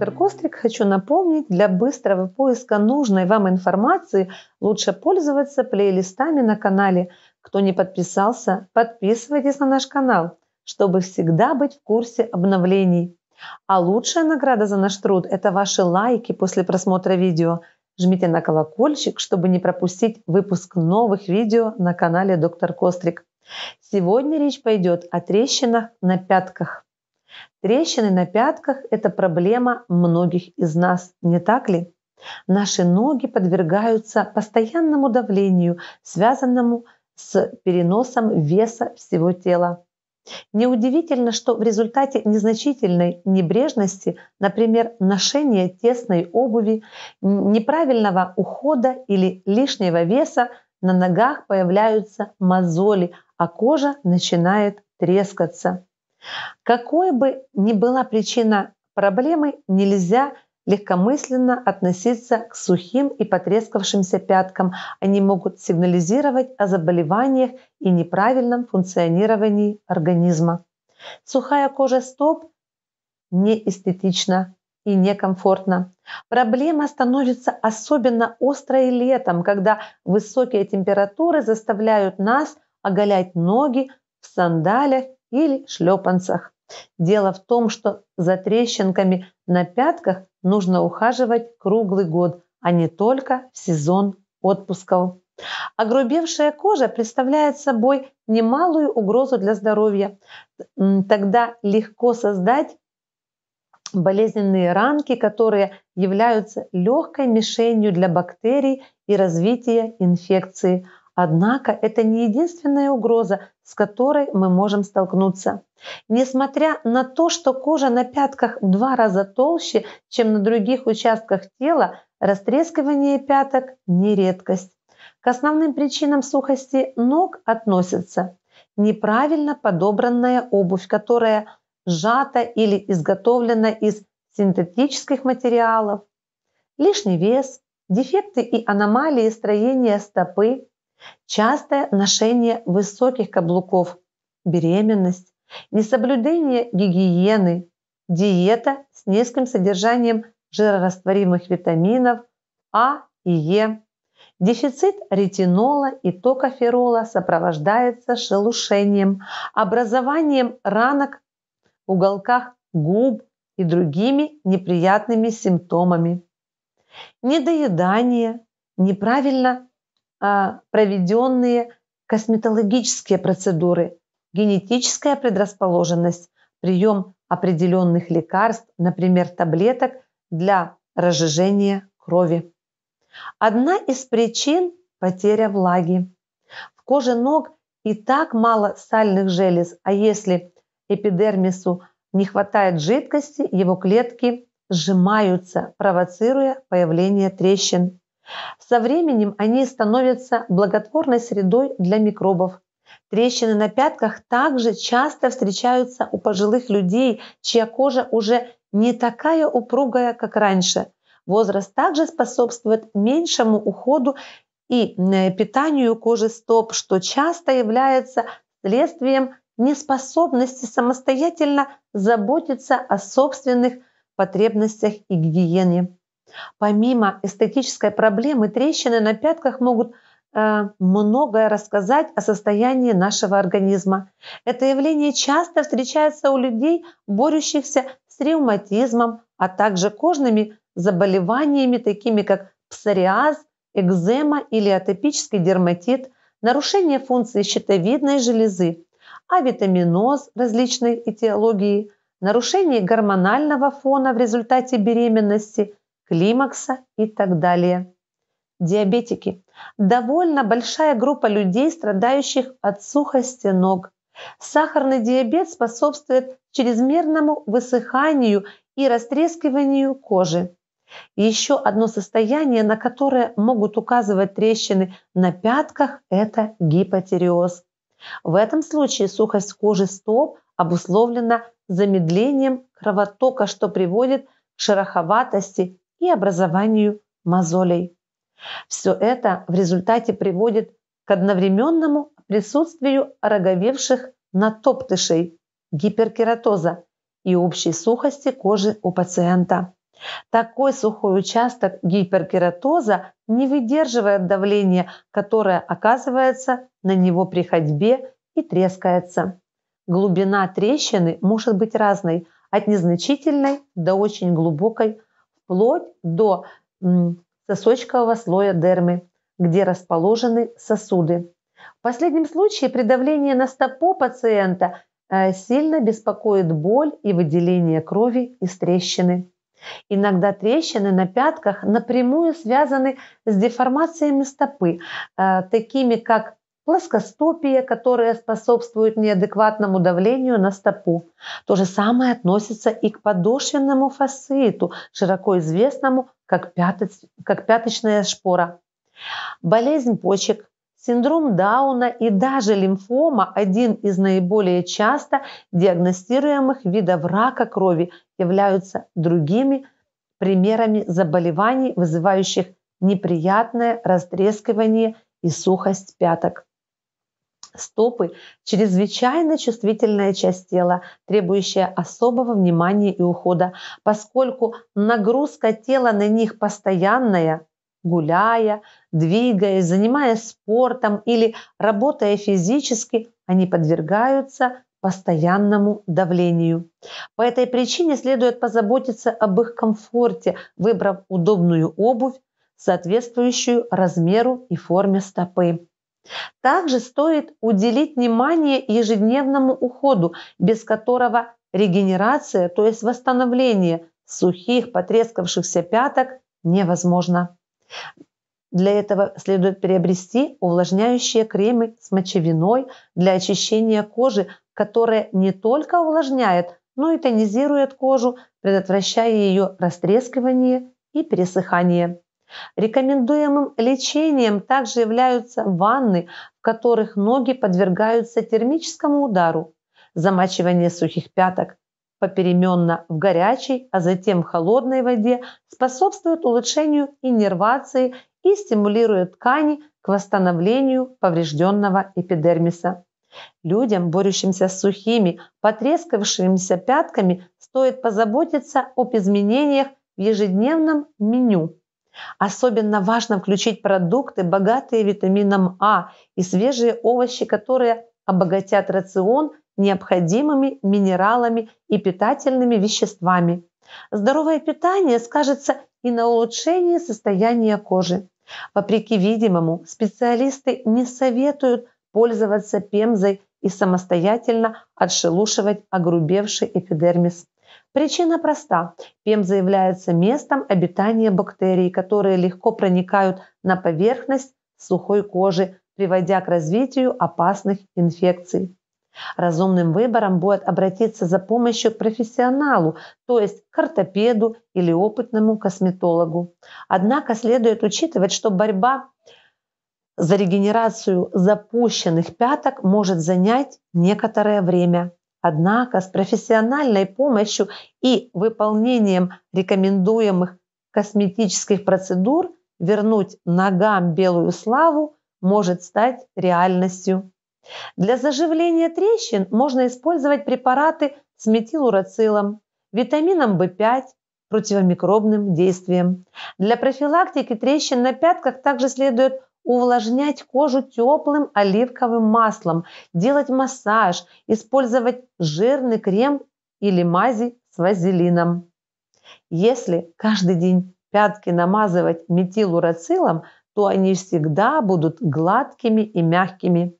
доктор Кострик, хочу напомнить, для быстрого поиска нужной вам информации лучше пользоваться плейлистами на канале. Кто не подписался, подписывайтесь на наш канал, чтобы всегда быть в курсе обновлений. А лучшая награда за наш труд – это ваши лайки после просмотра видео. Жмите на колокольчик, чтобы не пропустить выпуск новых видео на канале «Доктор Кострик». Сегодня речь пойдет о трещинах на пятках. Трещины на пятках – это проблема многих из нас, не так ли? Наши ноги подвергаются постоянному давлению, связанному с переносом веса всего тела. Неудивительно, что в результате незначительной небрежности, например, ношения тесной обуви, неправильного ухода или лишнего веса на ногах появляются мозоли, а кожа начинает трескаться. Какой бы ни была причина проблемы, нельзя легкомысленно относиться к сухим и потрескавшимся пяткам. Они могут сигнализировать о заболеваниях и неправильном функционировании организма. Сухая кожа стоп неэстетична и некомфортно. Проблема становится особенно острой летом, когда высокие температуры заставляют нас оголять ноги в сандалях или шлепанцах. Дело в том, что за трещинками на пятках нужно ухаживать круглый год, а не только в сезон отпусков. Огрубевшая кожа представляет собой немалую угрозу для здоровья. Тогда легко создать болезненные ранки, которые являются легкой мишенью для бактерий и развития инфекции – Однако это не единственная угроза, с которой мы можем столкнуться. Несмотря на то, что кожа на пятках в два раза толще, чем на других участках тела, растрескивание пяток – не редкость. К основным причинам сухости ног относятся неправильно подобранная обувь, которая сжата или изготовлена из синтетических материалов, лишний вес, дефекты и аномалии строения стопы, Частое ношение высоких каблуков, беременность, несоблюдение гигиены, диета с низким содержанием жирорастворимых витаминов А и Е, Дефицит ретинола и токоферола сопровождается шелушением, образованием ранок в уголках губ и другими неприятными симптомами. Недоедание, неправильно а, проведенные косметологические процедуры, генетическая предрасположенность, прием определенных лекарств, например, таблеток для разжижения крови. Одна из причин – потеря влаги. В коже ног и так мало сальных желез, а если эпидермису не хватает жидкости, его клетки сжимаются, провоцируя появление трещин. Со временем они становятся благотворной средой для микробов. Трещины на пятках также часто встречаются у пожилых людей, чья кожа уже не такая упругая, как раньше. Возраст также способствует меньшему уходу и э, питанию кожи стоп, что часто является следствием неспособности самостоятельно заботиться о собственных потребностях и гигиене. Помимо эстетической проблемы, трещины на пятках могут э, многое рассказать о состоянии нашего организма. Это явление часто встречается у людей, борющихся с ревматизмом, а также кожными заболеваниями, такими как псориаз, экзема или атопический дерматит, нарушение функции щитовидной железы, авитаминоз различной этиологии, нарушение гормонального фона в результате беременности – климакса и так далее. Диабетики. Довольно большая группа людей, страдающих от сухости ног. Сахарный диабет способствует чрезмерному высыханию и растрескиванию кожи. Еще одно состояние, на которое могут указывать трещины на пятках, это гипотереоз. В этом случае сухость кожи стоп обусловлена замедлением кровотока, что приводит к шероховатости и образованию мозолей. Все это в результате приводит к одновременному присутствию роговевших натоптышей, гиперкератоза и общей сухости кожи у пациента. Такой сухой участок гиперкератоза не выдерживает давления, которое оказывается на него при ходьбе и трескается. Глубина трещины может быть разной, от незначительной до очень глубокой, вплоть до сосочкового слоя дермы, где расположены сосуды. В последнем случае при давлении на стопу пациента э, сильно беспокоит боль и выделение крови из трещины. Иногда трещины на пятках напрямую связаны с деформациями стопы, э, такими как плоскостопие, которое способствует неадекватному давлению на стопу. То же самое относится и к подошвенному фасцииту, широко известному как, пяточ... как пяточная шпора. Болезнь почек, синдром Дауна и даже лимфома – один из наиболее часто диагностируемых видов рака крови являются другими примерами заболеваний, вызывающих неприятное растрескивание и сухость пяток. Стопы – чрезвычайно чувствительная часть тела, требующая особого внимания и ухода, поскольку нагрузка тела на них постоянная, гуляя, двигаясь, занимаясь спортом или работая физически, они подвергаются постоянному давлению. По этой причине следует позаботиться об их комфорте, выбрав удобную обувь, соответствующую размеру и форме стопы. Также стоит уделить внимание ежедневному уходу, без которого регенерация, то есть восстановление сухих потрескавшихся пяток невозможно. Для этого следует приобрести увлажняющие кремы с мочевиной для очищения кожи, которая не только увлажняет, но и тонизирует кожу, предотвращая ее растрескивание и пересыхание. Рекомендуемым лечением также являются ванны, в которых ноги подвергаются термическому удару, замачивание сухих пяток попеременно в горячей, а затем в холодной воде способствует улучшению иннервации и стимулирует ткани к восстановлению поврежденного эпидермиса. Людям, борющимся с сухими, потрескавшимися пятками, стоит позаботиться об изменениях в ежедневном меню. Особенно важно включить продукты, богатые витамином А и свежие овощи, которые обогатят рацион необходимыми минералами и питательными веществами. Здоровое питание скажется и на улучшении состояния кожи. Вопреки видимому, специалисты не советуют пользоваться пемзой и самостоятельно отшелушивать огрубевший эпидермис. Причина проста. Пемза является местом обитания бактерий, которые легко проникают на поверхность сухой кожи, приводя к развитию опасных инфекций. Разумным выбором будет обратиться за помощью к профессионалу, то есть к ортопеду или опытному косметологу. Однако следует учитывать, что борьба за регенерацию запущенных пяток может занять некоторое время. Однако с профессиональной помощью и выполнением рекомендуемых косметических процедур вернуть ногам белую славу может стать реальностью. Для заживления трещин можно использовать препараты с метилурацилом, витамином В5, противомикробным действием. Для профилактики трещин на пятках также следует увлажнять кожу теплым оливковым маслом, делать массаж, использовать жирный крем или мази с вазелином. Если каждый день пятки намазывать метилурацилом, то они всегда будут гладкими и мягкими.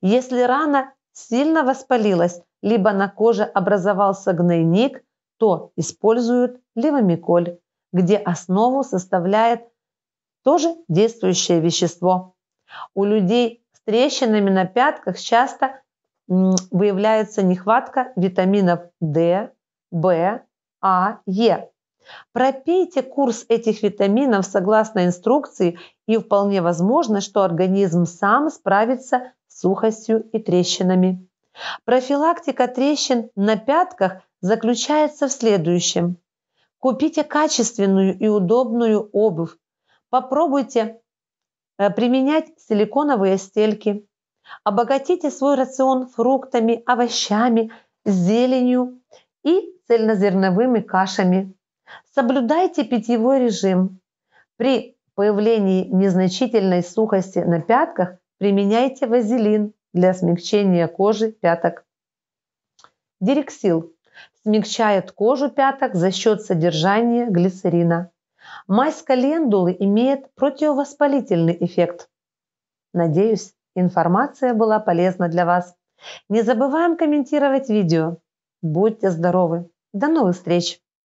Если рана сильно воспалилась, либо на коже образовался гнойник, то используют левомиколь, где основу составляет тоже действующее вещество. У людей с трещинами на пятках часто выявляется нехватка витаминов D, В, А, Е. Пропейте курс этих витаминов согласно инструкции, и вполне возможно, что организм сам справится с сухостью и трещинами. Профилактика трещин на пятках заключается в следующем. Купите качественную и удобную обувь Попробуйте э, применять силиконовые стельки. Обогатите свой рацион фруктами, овощами, зеленью и цельнозерновыми кашами. Соблюдайте питьевой режим. При появлении незначительной сухости на пятках применяйте вазелин для смягчения кожи пяток. Дирексил смягчает кожу пяток за счет содержания глицерина. Майская лендулы имеет противовоспалительный эффект. Надеюсь, информация была полезна для вас. Не забываем комментировать видео. Будьте здоровы! До новых встреч!